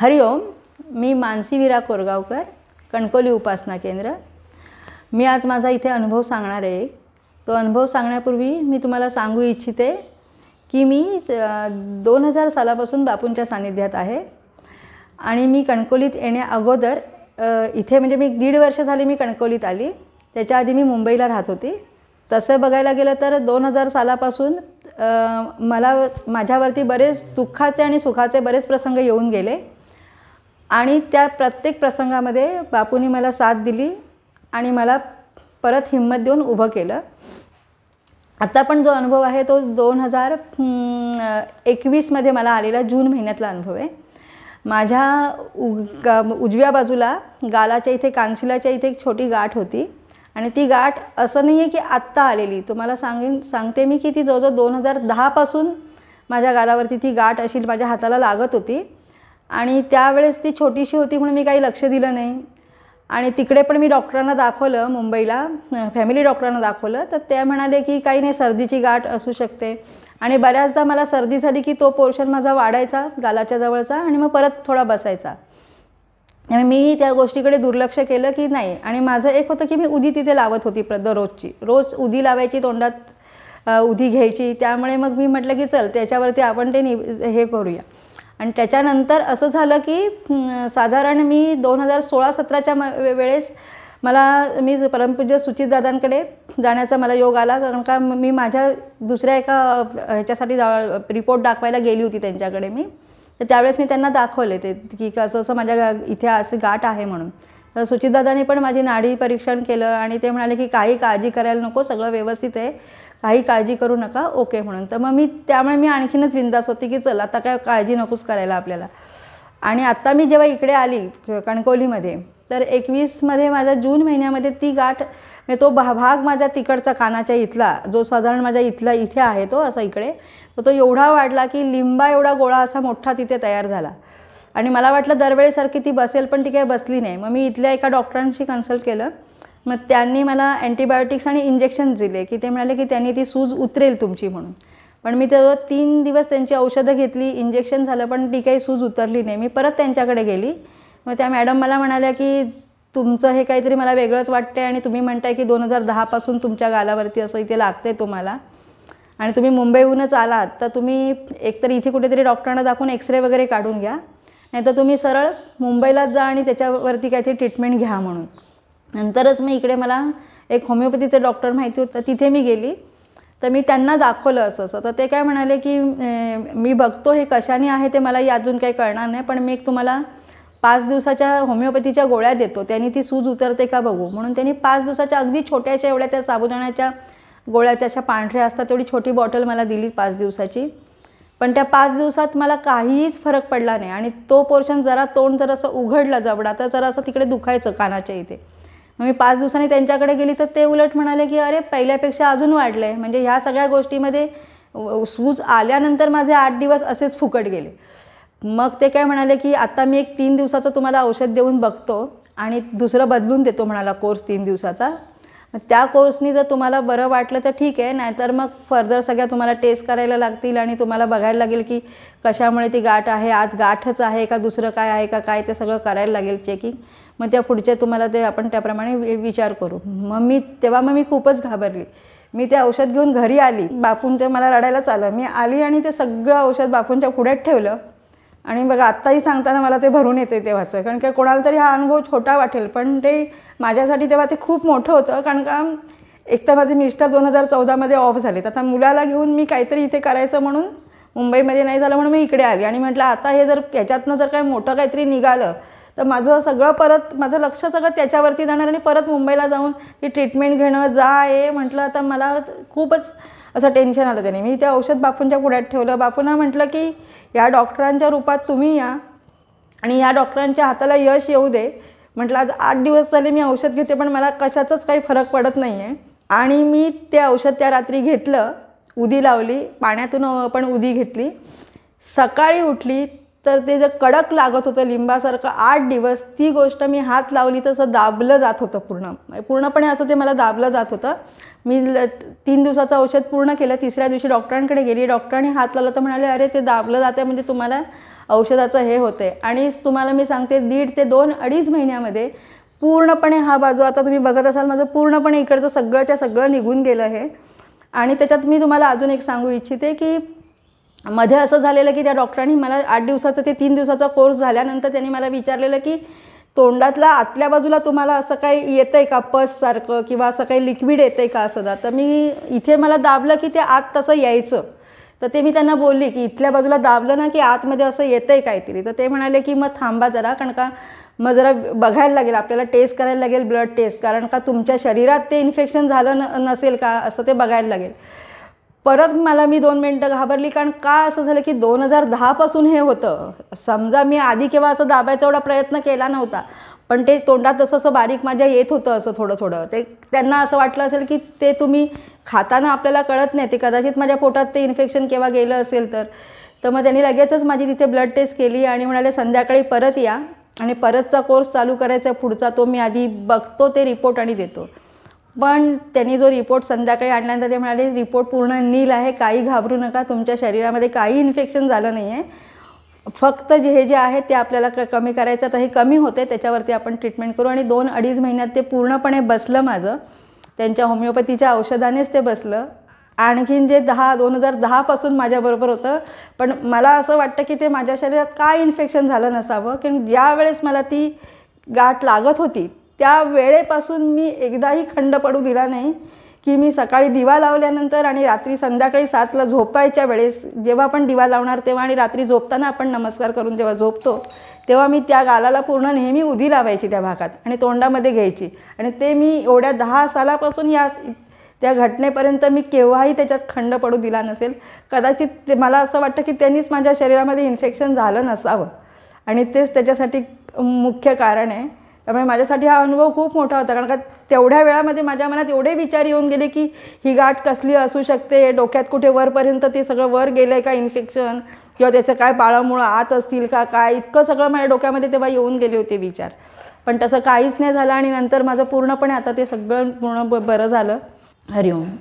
हरिओम मी मानसी विरा कोरगावकर कणकोली उपासना केंद्र मी आज माझा इथे अनुभव सांगणार आहे तो अनुभव सांगण्यापूर्वी मी तुम्हाला सांगू इच्छिते की मी दोन हजार सालापासून बापूंच्या सान्निध्यात आहे आणि मी कणकोलीत येण्या अगोदर इथे म्हणजे मी दीड वर्ष झाली मी कणकोलीत आली त्याच्या आधी मी मुंबईला राहत होती तसं बघायला गेलं तर दोन हजार सालापासून मला माझ्यावरती बरेच दुःखाचे आणि सुखाचे बरेच प्रसंग येऊन गेले आणि त्या प्रत्येक प्रसंगामध्ये बापूनी मला साथ दिली आणि मला परत हिंमत देऊन उभं केलं आता पण जो अनुभव आहे तो दोन हजार एकवीसमध्ये मला आलेला जून महिन्यातला अनुभव आहे माझ्या उ उजव्या बाजूला गालाच्या इथे कांशिलाच्या इथे एक छोटी गाठ होती आणि ती गाठ असं नाही आहे की आत्ता आलेली तुम्हाला सांगेन सांगते मी की ती जवळजवळ दोन हजार दहापासून माझ्या गालावरती ती गाठ अशी माझ्या हाताला लागत होती आणि त्यावेळेस ती छोटीशी होती म्हणून मी काही लक्ष दिलं नाही आणि तिकडे पण मी डॉक्टरांना दाखवलं मुंबईला फॅमिली डॉक्टरांना दाखवलं तर ते म्हणाले की काही नाही सर्दीची गाठ असू शकते आणि बऱ्याचदा मला सर्दी झाली की तो पोर्शन माझा वाढायचा गालाच्या जवळचा आणि मग परत थोडा बसायचा मी त्या गोष्टीकडे दुर्लक्ष केलं की नाही आणि माझं एक होतं की मी उदी तिथे लावत होती प्र दररोजची रोज उदी लावायची तोंडात उदी घ्यायची त्यामुळे मग मी म्हटलं की चल त्याच्यावरती आपण ते नि हे करूया आणि त्याच्यानंतर असं झालं की साधारण मी दोन हजार सोळा सतराच्या म वेळेस मला मी परमपूज्य सुचितदादांकडे जाण्याचा मला योग आला कारण का मी माझ्या दुसऱ्या एका ह्याच्यासाठी जा रिपोर्ट दाखवायला गेली होती त्यांच्याकडे मी तर त्यावेळेस मी त्यांना दाखवले ते की असं असं माझ्या इथे असं गाठ आहे म्हणून तर सुचितदादाने पण माझी नाडी परीक्षण केलं आणि ते म्हणाले की काही काळजी करायला नको सगळं व्यवस्थित आहे काही काळजी करू नका ओके म्हणून तर मग मी त्यामुळे मी आणखीनच विंदास होती की चल आता काय काळजी नकोच करायला आपल्याला आणि आत्ता मी जेव्हा इकडे आली कणकोलीमध्ये तर एकवीसमध्ये माझ्या जून महिन्यामध्ये ती गाठ म्हणजे तो भा भाग माझ्या तिकडचा कानाच्या इथला जो साधारण माझ्या इथला इथे आहे तो असा इकडे तो एवढा वाढला की लिंबा एवढा गोळा असा मोठा तिथे तयार झाला आणि मला वाटलं दरवेळेसारखी ती बसेल पण ती काही बसली नाही मग मी इथल्या एका डॉक्टरांशी कन्सल्ट केलं मग त्यांनी मला अँटीबायोटिक्स आणि इंजेक्शन दिले की ते म्हणाले की त्यांनी ती सूज उतरेल तुमची म्हणून पण मी तेव्हा तीन दिवस त्यांची औषधं घेतली इंजेक्शन झालं पण ती काही सूज उतरली नाही मी परत त्यांच्याकडे गेली मग त्या मॅडम मला म्हणाल्या की तुमचं हे काहीतरी मला वेगळंच वाटतंय आणि तुम्ही म्हणताय की दोन हजार दहापासून तुमच्या गालावरती असं इथे लागतंय तुम्हाला आणि तुम्ही मुंबईहूनच आलात तर तुम्ही एकतर इथे कुठेतरी डॉक्टरांना दाखवून एक्सरे वगैरे काढून घ्या नाहीतर तुम्ही सरळ मुंबईलाच जा आणि त्याच्यावरती काहीतरी ट्रीटमेंट घ्या म्हणून नंतरच मी इकडे मला एक होमिओपॅथीचं डॉक्टर माहिती होतं तिथे मी गेली तर मी त्यांना दाखवलं असं असं तर ते काय म्हणाले की मी बघतो हे कशाने आहे ते मला अजून काही कळणार नाही पण मी एक तुम्हाला पाच दिवसाच्या होमिओपॅथीच्या गोळ्या देतो त्यांनी ती सूज उतरते का बघू म्हणून त्यांनी पाच दिवसाच्या अगदी छोट्याशा एवढ्या त्या साबुदाण्याच्या गोळ्या अशा पांढऱ्या असतात तेवढी छोटी बॉटल मला दिली पाच दिवसाची पण त्या पाच दिवसात मला काहीच फरक पडला नाही आणि तो पोर्शन जरा तोंड असं उघडला जबडा तर जरा असं तिकडे दुखायचं कानाच्या इथे मी पाच दिवसांनी त्यांच्याकडे गेली तर ते उलट म्हणाले की अरे पहिल्यापेक्षा अजून वाढलं आहे म्हणजे ह्या सगळ्या गोष्टीमध्ये सूज आल्यानंतर माझे आठ दिवस असेच फुकट गेले मग ते काय म्हणाले की आता मी एक तीन दिवसाचं तुम्हाला औषध देऊन बघतो आणि दुसरं बदलून देतो म्हणाला कोर्स तीन दिवसाचा त्या कोर्सनी जर तुम्हाला बरं वाटलं तर ठीक आहे नाहीतर मग फर्दर सगळ्या तुम्हाला टेस्ट करायला लागतील आणि तुम्हाला बघायला लागेल की कशामुळे ती गाठ आहे आज गाठच आहे का दुसरं काय आहे का काय ते सगळं करायला लागेल चेकिंग मग त्या पुढचे तुम्हाला ते आपण त्याप्रमाणे विचार करू मग मी तेव्हा मग मी खूपच घाबरली मी ते औषध घेऊन घरी आली बापूंच्या मला रडायलाच आलं मी आली आणि ते सगळं औषध बापूंच्या पुढ्यात ठेवलं आणि बघा आत्ताही सांगताना मला ते भरून येते तेव्हाचं कारण का कोणाला तरी हा अनुभव छोटा वाटेल पण ते माझ्यासाठी तेव्हा ते खूप मोठं होतं कारण का एक तर माझे मिस्टर दोन हजार चौदामध्ये ऑफ झाले तर आता मुलाला घेऊन मी काहीतरी इथे करायचं म्हणून मुंबईमध्ये नाही झालं म्हणून मी इकडे आली आणि म्हटलं आता हे जर याच्यातनं जर काही मोठं काहीतरी निघालं तर माझं सगळं परत माझं लक्ष सगळं त्याच्यावरती जाणार आणि परत मुंबईला जाऊन ती ट्रीटमेंट घेणं जा आहे म्हटलं आता मला खूपच असं टेन्शन आलं त्याने मी ते औषध बापूंच्या पुढ्यात ठेवलं बापूंना म्हटलं की या डॉक्टरांच्या रूपात तुम्ही या आणि या डॉक्टरांच्या हाताला यश येऊ दे म्हटलं आज आठ दिवस झाले मी औषध घेते पण मला कशाचाच काही फरक पडत नाही आहे आणि मी ते औषध त्या रात्री घेतलं उदी लावली पाण्यातून पण उदी घेतली सकाळी उठली तर ते जे कडक लागत होतं लिंबासारखं आठ दिवस ती गोष्ट मी हात लावली तसं दाबलं जात होतं पूर्ण म्हणजे पूर्णपणे असं ते मला दाबलं जात होतं मी तीन दिवसाचं औषध पूर्ण केलं तिसऱ्या दिवशी डॉक्टरांकडे गेली डॉक्टरांनी हात लावला तर म्हणाले अरे ते दाबलं जातं म्हणजे तुम्हाला औषधाचं हे होते आणि तुम्हाला मी सांगते दीड ते दोन अडीच महिन्यामध्ये पूर्णपणे हा बाजू आता तुम्ही बघत असाल माझं पूर्णपणे इकडचं सगळंच्या सगळं निघून गेलं आहे आणि त्याच्यात मी तुम्हाला अजून एक सांगू इच्छिते की मध्ये असं झालेलं की त्या डॉक्टरांनी मला आठ दिवसाचं ते तीन दिवसाचा कोर्स झाल्यानंतर त्यांनी मला विचारलेलं की तोंडातला आतल्या बाजूला तुम्हाला असं काही येतं आहे का पससारखं किंवा असं काही लिक्विड येतं आहे का असं तर मी इथे मला दाबलं की ते आत तसं यायचं तर ते मी त्यांना बोलली की इथल्या बाजूला दाबलं ना की आतमध्ये असं येतं आहे काहीतरी तर ते म्हणाले की मग थांबा जरा कारण का मग जरा बघायला लागेल आपल्याला टेस्ट करायला लागेल ब्लड टेस्ट कारण का तुमच्या शरीरात ते इन्फेक्शन झालं न नसेल का असं ते बघायला लागेल परत मला मी दोन मिनटं घाबरली कारण का असं झालं की दोन हजार दहापासून हे होतं समजा मी आधी केव्हा असं दाबायचा एवढा प्रयत्न केला नव्हता पण ते तोंडात तसं असं बारीक माझ्या येत होतं असं थोडं थोडं ते त्यांना असं वाटलं असेल की ते तुम्ही खाताना आपल्याला कळत नाही ते कदाचित माझ्या पोटात ते इन्फेक्शन केव्हा गेलं असेल तर तर मग त्यांनी लगेचच माझी तिथे ब्लड टेस्ट केली आणि म्हणाले संध्याकाळी परत या आणि परतचा कोर्स चालू करायचा पुढचा तो मी आधी बघतो ते रिपोर्ट आणि देतो पण त्यांनी जो रिपोर्ट संध्याकाळी आणल्यानंतर ते म्हणाले रिपोर्ट पूर्ण नील आहे काही घाबरू नका तुमच्या शरीरामध्ये काही इन्फेक्शन झालं नाही आहे फक्त जे हे जे आहे ते आपल्याला क कमी करायचं तर हे कमी होते त्याच्यावरती आपण ट्रीटमेंट करू आणि दोन अडीच महिन्यात ते पूर्णपणे बसलं माझं त्यांच्या होमिओपॅथीच्या औषधानेच ते बसलं आणखीन जे दहा दोन हजार दहापासून माझ्याबरोबर होतं पण मला असं वाटतं की ते माझ्या शरीरात काय इन्फेक्शन झालं नसावं कारण ज्या वेळेस मला ती गाठ लागत होती त्या वेळेपासून मी एकदाही खंड पडू दिला नाही की मी सकाळी दिवा लावल्यानंतर आणि रात्री संध्याकाळी सातला झोपायच्या वेळेस जेव्हा आपण दिवा लावणार तेव्हा आणि रात्री झोपताना आपण नमस्कार करून जेव्हा झोपतो तेव्हा मी त्या गालाला पूर्ण नेहमी उधी लावायची त्या भागात आणि तोंडामध्ये घ्यायची आणि ते मी एवढ्या दहा सालापासून या त्या घटनेपर्यंत मी केव्हाही त्याच्यात खंड पडू दिला नसेल कदाचित ते मला असं वाटतं की त्यांनीच माझ्या शरीरामध्ये इन्फेक्शन झालं नसावं आणि तेच त्याच्यासाठी मुख्य कारण आहे त्यामुळे माझ्यासाठी हा अनुभव खूप मोठा होता कारण का तेवढ्या वेळामध्ये माझ्या मनात एवढे विचार येऊन गेले की ही गाठ कसली असू शकते डोक्यात कुठे वरपर्यंत ते सगळं वर गेलं आहे का इन्फेक्शन किंवा त्याचं काय पाळामुळं आत असतील का काय इतकं सगळं माझ्या डोक्यामध्ये तेव्हा येऊन गेले होते विचार पण तसं काहीच नाही झालं आणि नंतर माझं पूर्णपणे आता ते सगळं पूर्ण बरं झालं हरिओम